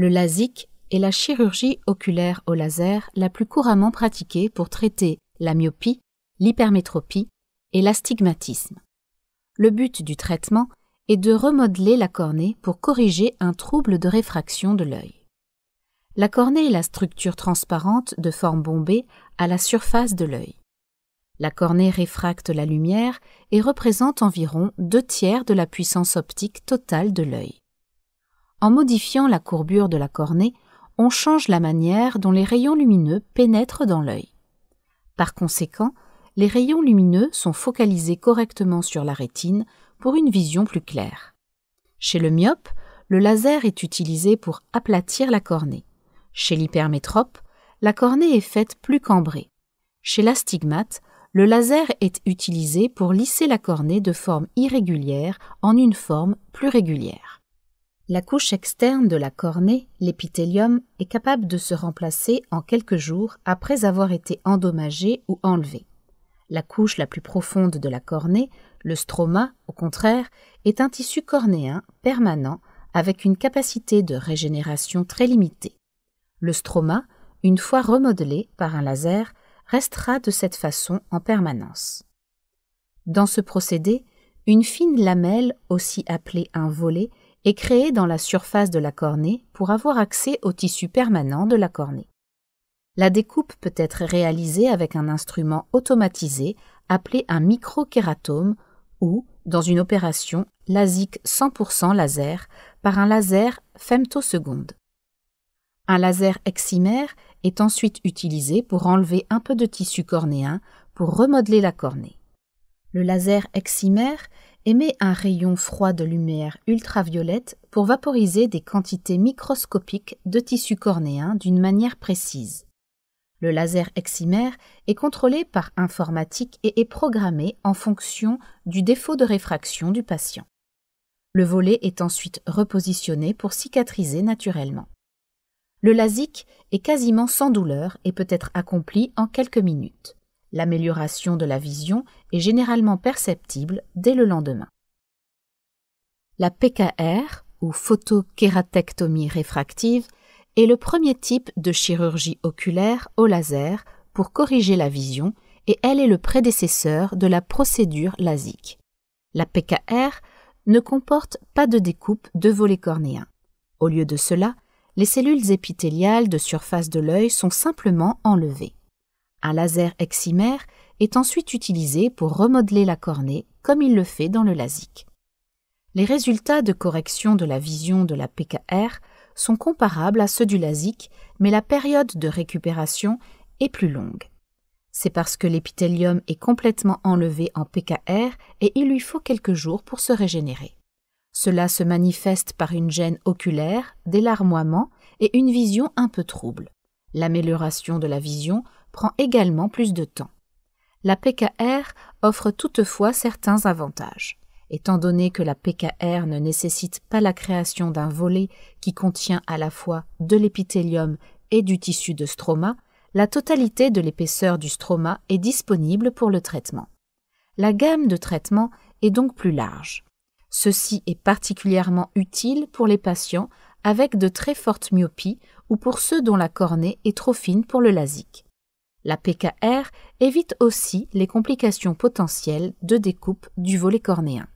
Le LASIK est la chirurgie oculaire au laser la plus couramment pratiquée pour traiter la myopie, l'hypermétropie et l'astigmatisme. Le but du traitement est de remodeler la cornée pour corriger un trouble de réfraction de l'œil. La cornée est la structure transparente de forme bombée à la surface de l'œil. La cornée réfracte la lumière et représente environ deux tiers de la puissance optique totale de l'œil. En modifiant la courbure de la cornée, on change la manière dont les rayons lumineux pénètrent dans l'œil. Par conséquent, les rayons lumineux sont focalisés correctement sur la rétine pour une vision plus claire. Chez le myope, le laser est utilisé pour aplatir la cornée. Chez l'hypermétrope, la cornée est faite plus cambrée. Chez l'astigmate, le laser est utilisé pour lisser la cornée de forme irrégulière en une forme plus régulière. La couche externe de la cornée, l'épithélium, est capable de se remplacer en quelques jours après avoir été endommagée ou enlevée. La couche la plus profonde de la cornée, le stroma, au contraire, est un tissu cornéen permanent avec une capacité de régénération très limitée. Le stroma, une fois remodelé par un laser, restera de cette façon en permanence. Dans ce procédé, une fine lamelle, aussi appelée un volet, est créé dans la surface de la cornée pour avoir accès au tissu permanent de la cornée. La découpe peut être réalisée avec un instrument automatisé appelé un microkératome ou, dans une opération LASIK 100% laser, par un laser femtoseconde. Un laser excimère est ensuite utilisé pour enlever un peu de tissu cornéen pour remodeler la cornée. Le laser excimère émet un rayon froid de lumière ultraviolette pour vaporiser des quantités microscopiques de tissu cornéen d'une manière précise. Le laser excimère est contrôlé par informatique et est programmé en fonction du défaut de réfraction du patient. Le volet est ensuite repositionné pour cicatriser naturellement. Le LASIK est quasiment sans douleur et peut être accompli en quelques minutes. L'amélioration de la vision est généralement perceptible dès le lendemain. La PKR, ou photokératectomie réfractive, est le premier type de chirurgie oculaire au laser pour corriger la vision et elle est le prédécesseur de la procédure LASIK. La PKR ne comporte pas de découpe de volets cornéens. Au lieu de cela, les cellules épithéliales de surface de l'œil sont simplement enlevées. Un laser eximère est ensuite utilisé pour remodeler la cornée comme il le fait dans le LASIK. Les résultats de correction de la vision de la PKR sont comparables à ceux du LASIK, mais la période de récupération est plus longue. C'est parce que l'épithélium est complètement enlevé en PKR et il lui faut quelques jours pour se régénérer. Cela se manifeste par une gêne oculaire, des larmoiements et une vision un peu trouble. L'amélioration de la vision prend également plus de temps. La PKR offre toutefois certains avantages. Étant donné que la PKR ne nécessite pas la création d'un volet qui contient à la fois de l'épithélium et du tissu de stroma, la totalité de l'épaisseur du stroma est disponible pour le traitement. La gamme de traitement est donc plus large. Ceci est particulièrement utile pour les patients avec de très fortes myopies ou pour ceux dont la cornée est trop fine pour le LASIK. La PKR évite aussi les complications potentielles de découpe du volet cornéen.